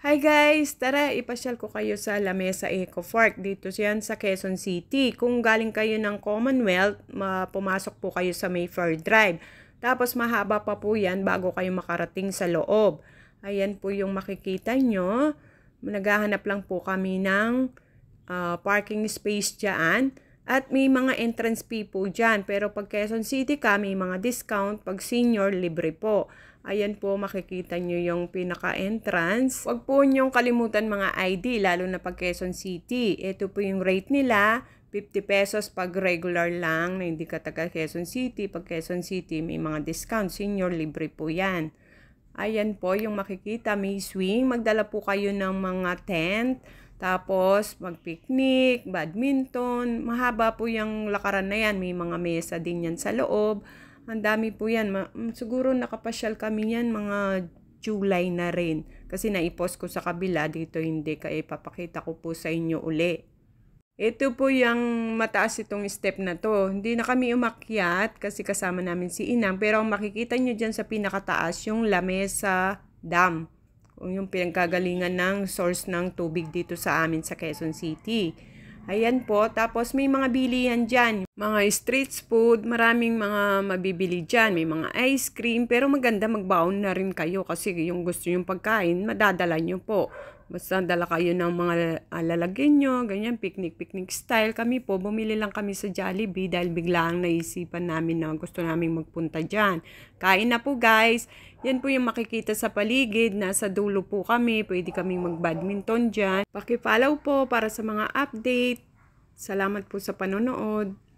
Hi guys! Tara, ipasyal ko kayo sa Lamesa Eco Park. Dito yan sa Quezon City. Kung galing kayo ng Commonwealth, pumasok po kayo sa Mayfair Drive. Tapos mahaba pa po yan bago kayo makarating sa loob. Ayan po yung makikita nyo. Naghahanap lang po kami ng uh, parking space dyan. At may mga entrance fee po dyan. Pero pag Quezon City ka, may mga discount. Pag senior, libre po. Ayan po, makikita nyo yung pinaka-entrance. Huwag po nyong kalimutan mga ID, lalo na pag Quezon City. Ito po yung rate nila, 50 pesos pag regular lang na hindi ka taga Quezon City. Pag Quezon City, may mga discount. Senior, libre po yan. Ayan po, yung makikita, may swing. Magdala po kayo ng mga tent. Tapos, mag-picnic, badminton. Mahaba po yung lakaran na yan. May mga mesa din yan sa loob. Ang dami po yan. Ma- mm, siguro nakapasyal kami yan mga July na rin. Kasi naipost ko sa kabila, dito hindi. Kaya ipapakita ko po sa inyo uli. Ito po yung mataas itong step na to. Hindi na kami umakyat kasi kasama namin si Inang. Pero ang makikita nyo dyan sa pinakataas, yung Lamesa Dam. Yung pinagkagalingan ng source ng tubig dito sa amin sa Quezon City. Ayan po. Tapos may mga bilihan dyan. Mga street food, maraming mga mabibili dyan. May mga ice cream. Pero maganda magbaon na rin kayo kasi yung gusto yung pagkain, madadala nyo po. Basta dala kayo ng mga ah, lalagyan nyo, ganyan, picnic-picnic style. Kami po, bumili lang kami sa Jollibee dahil biglaang naisipan namin na gusto namin magpunta dyan. Kain na po guys. Yan po yung makikita sa paligid. Nasa dulo po kami. Pwede kaming mag-badminton dyan. Paki-follow po para sa mga update. Salamat po sa panonood.